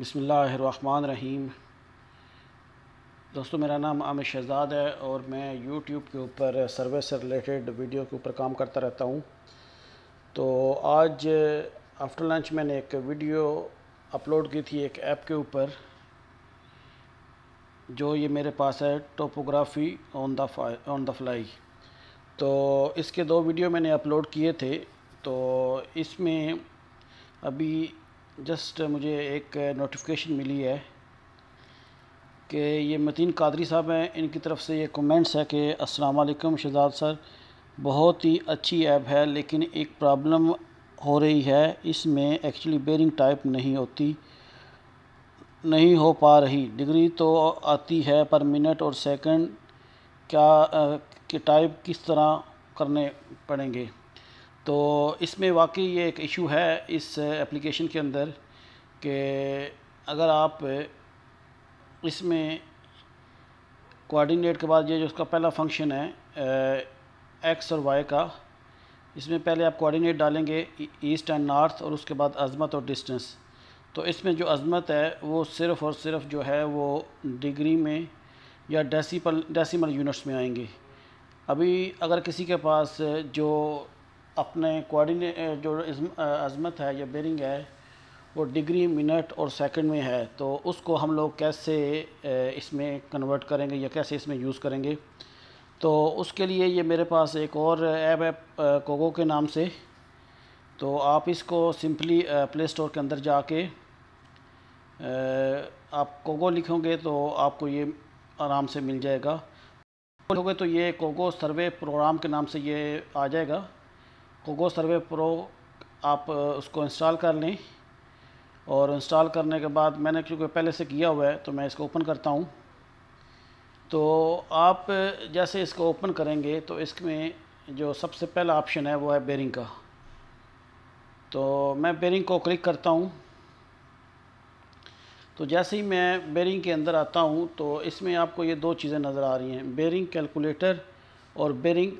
बसमान रहीम दोस्तों मेरा नाम आमिर शहजाद है और मैं यूट्यूब के ऊपर सर्वे से रिलेटेड वीडियो के ऊपर काम करता रहता हूँ तो आज आफ्टर लंच मैंने एक वीडियो अपलोड की थी एक ऐप के ऊपर जो ये मेरे पास है topography on the on the fly तो इसके दो वीडियो मैंने अपलोड किए थे तो इसमें अभी जस्ट मुझे एक नोटिफिकेशन मिली है कि ये मतीन कादरी साहब हैं इनकी तरफ से ये कमेंट्स है कि अस्सलाम वालेकुम शहजाद सर बहुत ही अच्छी ऐप है लेकिन एक प्रॉब्लम हो रही है इसमें एक्चुअली बेरिंग टाइप नहीं होती नहीं हो पा रही डिग्री तो आती है पर मिनट और सेकंड क्या के टाइप किस तरह करने पड़ेंगे तो इसमें वाकई ये एक इशू है इस एप्लीकेशन के अंदर कि अगर आप इसमें कोऑर्डिनेट के बाद ये जो उसका पहला फंक्शन है एक्स और वाई का इसमें पहले आप कोऑर्डिनेट डालेंगे ईस्ट एंड नॉर्थ और उसके बाद अजमत और डिस्टेंस तो इसमें जो अजमत है वो सिर्फ़ और सिर्फ जो है वो डिग्री में या डेसीपल डेसीमल यूनिट्स में आएंगे अभी अगर किसी के पास जो अपने कोऑर्डिने जो अजमत है या बेरिंग है वो डिग्री मिनट और सेकंड में है तो उसको हम लोग कैसे इसमें कन्वर्ट करेंगे या कैसे इसमें यूज़ करेंगे तो उसके लिए ये मेरे पास एक और ऐप है कोगो के नाम से तो आप इसको सिंपली प्ले स्टोर के अंदर जाके आप कोगो लिखोगे तो आपको ये आराम से मिल जाएगा लिखोगे तो ये कोगो सर्वे प्रोग्राम के नाम से ये आ जाएगा कोको सर्वे प्रो आप उसको इंस्टॉल कर लें और इंस्टॉल करने के बाद मैंने क्योंकि पहले से किया हुआ है तो मैं इसको ओपन करता हूँ तो आप जैसे इसको ओपन करेंगे तो इसमें जो सबसे पहला ऑप्शन है वो है बेरिंग का तो मैं बेरिंग को क्लिक करता हूँ तो जैसे ही मैं बेरिंग के अंदर आता हूँ तो इसमें आपको ये दो चीज़ें नज़र आ रही हैं बेरिंग कैलकुलेटर और बेरिंग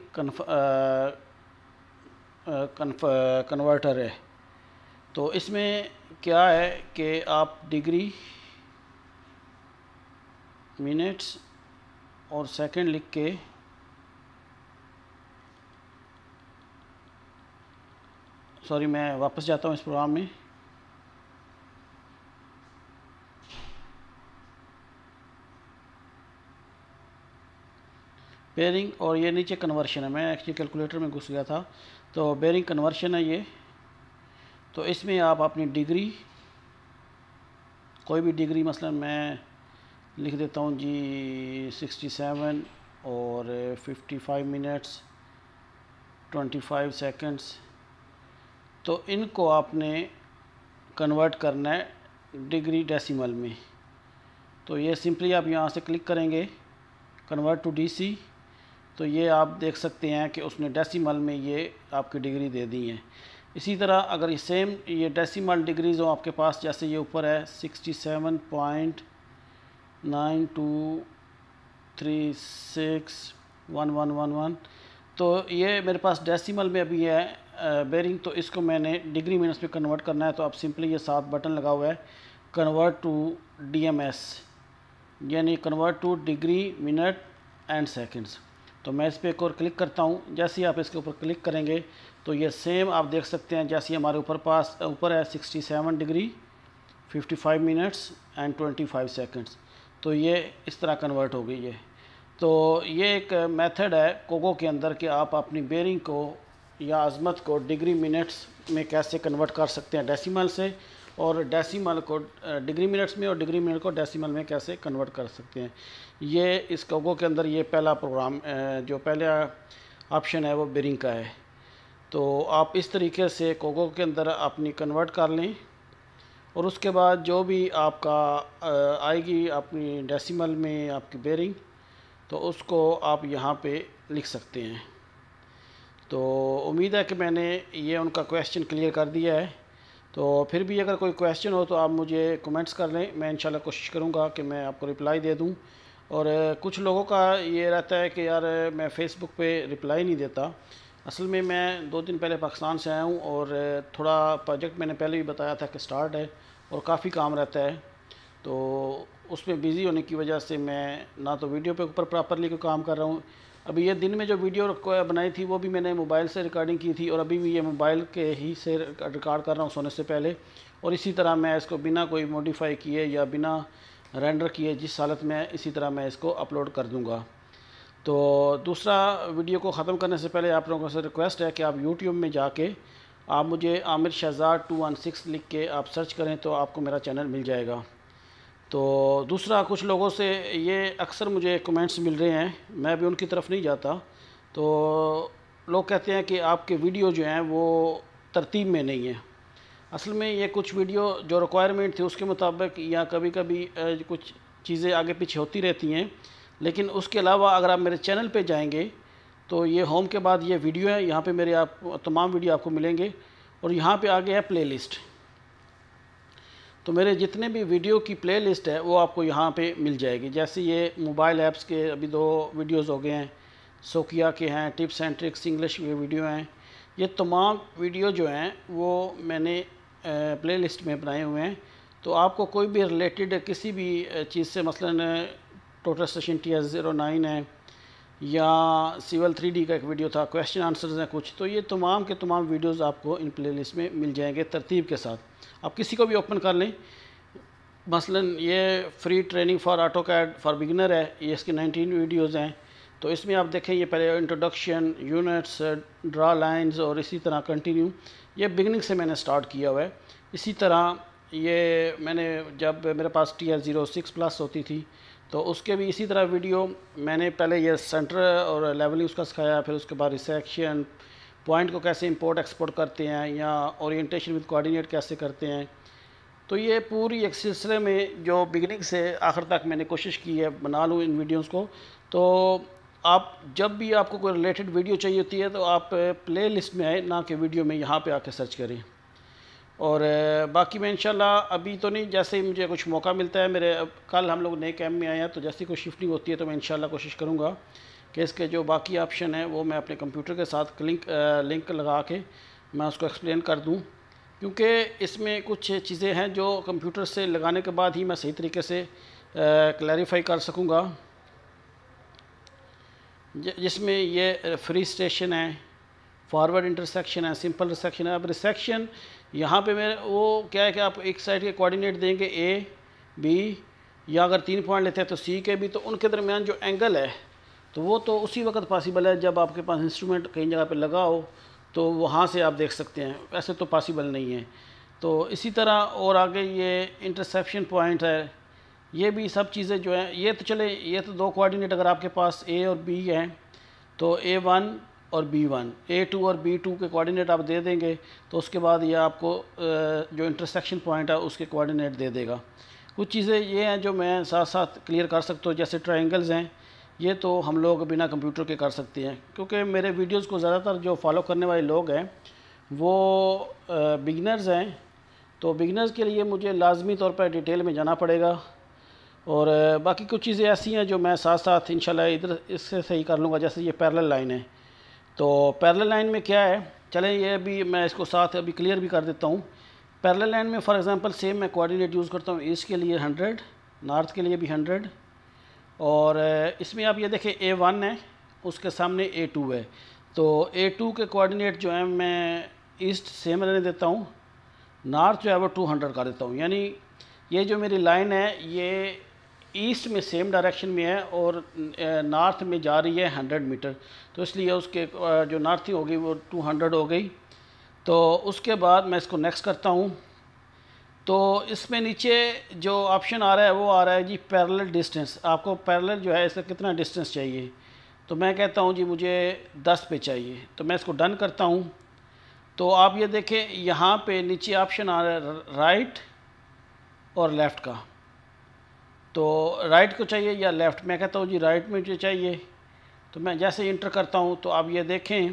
कन्वर्टर है तो इसमें क्या है कि आप डिग्री मिनट्स और सेकंड लिख के सॉरी मैं वापस जाता हूँ इस प्रोग्राम में बेरिंग और ये नीचे कन्वर्शन है मैं एक्चुअली कैलकुलेटर में घुस गया था तो बेरिंग कन्वर्शन है ये तो इसमें आप अपनी डिग्री कोई भी डिग्री मसला मैं लिख देता हूँ जी 67 और 55 मिनट्स 25 सेकंड्स तो इनको आपने कन्वर्ट करना है डिग्री डेसिमल में तो ये सिंपली आप यहाँ से क्लिक करेंगे कन्वर्ट टू डीसी तो ये आप देख सकते हैं कि उसने डेसिमल में ये आपकी डिग्री दे दी है इसी तरह अगर ये सेम ये डेसिमल डिग्रीज हो आपके पास जैसे ये ऊपर है sixty seven point nine two three six one one one one तो ये मेरे पास डेसिमल में अभी है बेरिंग तो इसको मैंने डिग्री में कन्वर्ट करना है तो आप सिंपली ये सात बटन लगा हुआ है convert to D M S यानी convert to degree minute and seconds तो मैं इस पर एक और क्लिक करता हूँ जैसे ही आप इसके ऊपर क्लिक करेंगे तो ये सेम आप देख सकते हैं जैसे हमारे ऊपर पास ऊपर है 67 डिग्री 55 मिनट्स एंड 25 सेकंड्स तो ये इस तरह कन्वर्ट हो गई है तो ये एक मेथड है कोगो के अंदर कि आप अपनी बेरिंग को या अजमत को डिग्री मिनट्स में कैसे कन्वर्ट कर सकते हैं डेसीमल से और डेसिमल को डिग्री मिनट्स में और डिग्री मिनट को डेसिमल में कैसे कन्वर्ट कर सकते हैं ये इस कोगो के अंदर ये पहला प्रोग्राम जो पहला ऑप्शन है वो बिरिंग का है तो आप इस तरीके से कोगो के अंदर अपनी कन्वर्ट कर लें और उसके बाद जो भी आपका आएगी अपनी डेसिमल में आपकी बेरिंग तो उसको आप यहाँ पे लिख सकते हैं तो उम्मीद है कि मैंने ये उनका क्वेश्चन क्लियर कर दिया है तो फिर भी अगर कोई क्वेश्चन हो तो आप मुझे कमेंट्स कर लें मैं इंशाल्लाह कोशिश करूँगा कि मैं आपको रिप्लाई दे दूँ और कुछ लोगों का ये रहता है कि यार मैं फ़ेसबुक पे रिप्लाई नहीं देता असल में मैं दो दिन पहले पाकिस्तान से आया हूँ और थोड़ा प्रोजेक्ट मैंने पहले भी बताया था कि स्टार्ट है और काफ़ी काम रहता है तो उसमें बिज़ी होने की वजह से मैं ना तो वीडियो पे ऊपर प्रॉपरली कोई काम कर रहा हूँ अभी ये दिन में जो वीडियो बनाई थी वो भी मैंने मोबाइल से रिकॉर्डिंग की थी और अभी भी ये मोबाइल के ही से रिकॉर्ड कर रहा हूँ सोने से पहले और इसी तरह मैं इसको बिना कोई मॉडिफाई किए या बिना रेंडर किए जिस हालत में इसी तरह मैं इसको अपलोड कर दूँगा तो दूसरा वीडियो को ख़त्म करने से पहले आप लोगों से रिक्वेस्ट है कि आप यूट्यूब में जाके आप मुझे Aamir Shahzad two one six लिख के आप सर्च करें तो आपको मेरा चैनल मिल जाएगा तो दूसरा कुछ लोगों से ये अक्सर मुझे कमेंट्स मिल रहे हैं मैं भी उनकी तरफ नहीं जाता तो लोग कहते हैं कि आपके वीडियो जो हैं वो तरतीब में नहीं है असल में ये कुछ वीडियो जो रिक्वायरमेंट थी उसके मुताबिक या कभी कभी कुछ चीज़ें आगे पीछे होती रहती हैं लेकिन उसके अलावा अगर आप मेरे चैनल पे जाएंगे तो ये होम के बाद ये वीडियो है यहाँ पे मेरे आप तमाम वीडियो आपको मिलेंगे और यहाँ पे आगे है प्लेलिस्ट तो मेरे जितने भी वीडियो की प्लेलिस्ट है वो आपको यहाँ पे मिल जाएगी जैसे ये मोबाइल ऐप्स के अभी दो वीडियोस हो गए हैं सोकिया के हैं टिप्स एंड ट्रिक्स इंग्लिश के वीडियो हैं ये तमाम वीडियो जो हैं वो मैंने लिस्ट में बनाए हुए हैं तो आपको कोई भी रिलेटेड किसी भी चीज़ से मसलन total station T S zero nine है या सिविल थ्री का एक वीडियो था क्वेश्चन आंसर्स हैं कुछ तो ये तमाम के तमाम वीडियोस आपको इन प्लेलिस्ट में मिल जाएंगे तरतीब के साथ आप किसी को भी ओपन कर लें मसलन ये free training for AutoCAD for beginner है ये इसके 19 वीडियोस हैं तो इसमें आप देखें ये पहले इंट्रोडक्शन यूनिट्स ड्रा लाइन और इसी तरह कंटिन्यू ये बिगनिंग से मैंने स्टार्ट किया हुआ है इसी तरह ये मैंने जब मेरे पास T L zero six plus होती थी तो उसके भी इसी तरह वीडियो मैंने पहले ये सेंटर और लेवलिंग उसका सिखाया फिर उसके बाद रिसेक्शन पॉइंट को कैसे इंपोर्ट एक्सपोर्ट करते हैं या ओरिएंटेशन विद कोऑर्डिनेट कैसे करते हैं तो ये पूरी एक सिलसिले में जो बिगनिंग से आखिर तक मैंने कोशिश की है बना लूँ इन वीडियोज़ को तो आप जब भी आपको कोई रिलेटेड वीडियो चाहिए होती है तो आप प्ले लिस्ट में आए ना कि वीडियो में यहाँ पर आ सर्च करें और बाकी मैं इन अभी तो नहीं जैसे ही मुझे कुछ मौका मिलता है मेरे कल हम लोग नए कैम्प में आया तो ही कोई शिफ्टिंग होती है तो मैं इन कोशिश करूँगा कि इसके जो बाकी ऑप्शन है वो मैं अपने कंप्यूटर के साथ लिंक लिंक लगा के मैं उसको एक्सप्लेन कर दूँ क्योंकि इसमें कुछ चीज़ें हैं जो कंप्यूटर से लगाने के बाद ही मैं सही तरीके से क्लैरिफाई कर सकूँगा जिसमें ये फ्री स्टेशन है फॉरवर्ड इंटरसेक्शन है सिंपल रिसेक्शन है अब रिसेक्शन यहाँ पे मेरे वो क्या है कि आप एक साइड के कोऑर्डिनेट देंगे ए बी या अगर तीन पॉइंट लेते हैं तो सी के भी तो उनके दरमियान जो एंगल है तो वो तो उसी वक्त पॉसिबल है जब आपके पास इंस्ट्रूमेंट कहीं जगह पे लगा हो तो वहाँ से आप देख सकते हैं वैसे तो पॉसिबल नहीं है तो इसी तरह और आगे ये इंटरसेप्शन पॉइंट है ये भी सब चीज़ें जो हैं ये तो चले ये तो दो कोऑर्डिनेट अगर आपके पास ए और बी हैं तो ए वन और बी वन ए टू और बी टू के कोऑर्डिनेट आप दे देंगे तो उसके बाद ये आपको जो इंटरसेक्शन पॉइंट है उसके कोऑर्डिनेट दे देगा कुछ चीज़ें ये हैं जो मैं साथ साथ क्लियर कर सकता हूँ जैसे ट्राइंगल्स हैं ये तो हम लोग बिना कंप्यूटर के कर सकते हैं क्योंकि मेरे वीडियोज़ को ज़्यादातर जो फॉलो करने वाले लोग हैं वो बिगनर्स हैं तो बिगनर्स के लिए मुझे लाजमी तौर पर डिटेल में जाना पड़ेगा और बाकी कुछ चीज़ें ऐसी हैं जो मैं साथ साथ इन इधर इससे सही कर लूँगा जैसे ये पैरल लाइन है तो पैरेलल लाइन में क्या है चलें ये अभी मैं इसको साथ अभी क्लियर भी कर देता हूँ पैरेलल लाइन में फॉर एग्जांपल सेम मैं कोऑर्डिनेट यूज़ करता हूँ ईस्ट के लिए हंड्रेड नॉर्थ के लिए भी हंड्रेड और इसमें आप ये देखें ए वन है उसके सामने ए टू है तो ए टू के कोऑर्डिनेट जो है मैं ईस्ट सेम रहने देता हूँ नॉर्थ जो है वो टू हंड्रेड कर देता हूँ यानी ये जो मेरी लाइन है ये ईस्ट में सेम डायरेक्शन में है और नॉर्थ में जा रही है हंड्रेड मीटर तो इसलिए उसके जो हो होगी वो टू हंड्रेड हो गई तो उसके बाद मैं इसको नेक्स्ट करता हूँ तो इसमें नीचे जो ऑप्शन आ रहा है वो आ रहा है जी पैरल डिस्टेंस आपको पैरल जो है इसका कितना डिस्टेंस चाहिए तो मैं कहता हूँ जी मुझे दस पे चाहिए तो मैं इसको डन करता हूँ तो आप ये देखें यहाँ पे नीचे ऑप्शन आ रहा है राइट और लेफ़्ट का तो राइट को चाहिए या लेफ़्ट मैं कहता हूँ जी राइट में मुझे चाहिए तो मैं जैसे इंटर करता हूँ तो आप ये देखें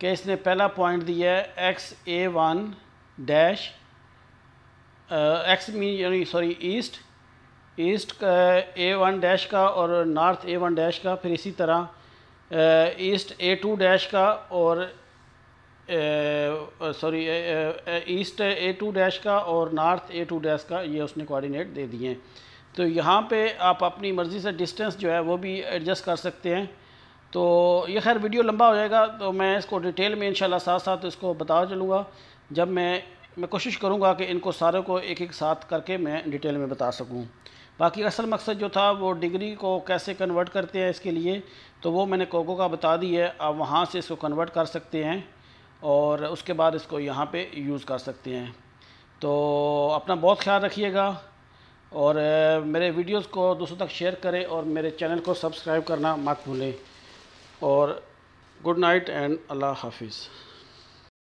कि इसने पहला पॉइंट दिया है X A one dash X मी यानी sorry east east A one dash का और नॉर्थ ए वन डैश का फिर इसी तरह ईस्ट ए टू डैश का और sorry east A two dash का और नॉर्थ ए टू डैश का ये उसने कोऑर्डिनेट दे दिए हैं तो यहाँ पे आप अपनी मर्ज़ी से डिस्टेंस जो है वो भी एडजस्ट कर सकते हैं तो ये खैर वीडियो लंबा हो जाएगा तो मैं इसको डिटेल में इंशाल्लाह साथ साथ इसको बता चलूँगा जब मैं मैं कोशिश करूँगा कि इनको सारे को एक एक साथ करके मैं डिटेल में बता सकूँ बाकी असल मकसद जो था वो डिग्री को कैसे कन्वर्ट करते हैं इसके लिए तो वो मैंने कोको का बता दी है आप वहाँ से इसको कन्वर्ट कर सकते हैं और उसके बाद इसको यहाँ पर यूज़ कर सकते हैं तो अपना बहुत ख्याल रखिएगा और मेरे वीडियोस को दोस्तों तक शेयर करें और मेरे चैनल को सब्सक्राइब करना मत भूलें और गुड नाइट एंड अल्लाह हाफिज़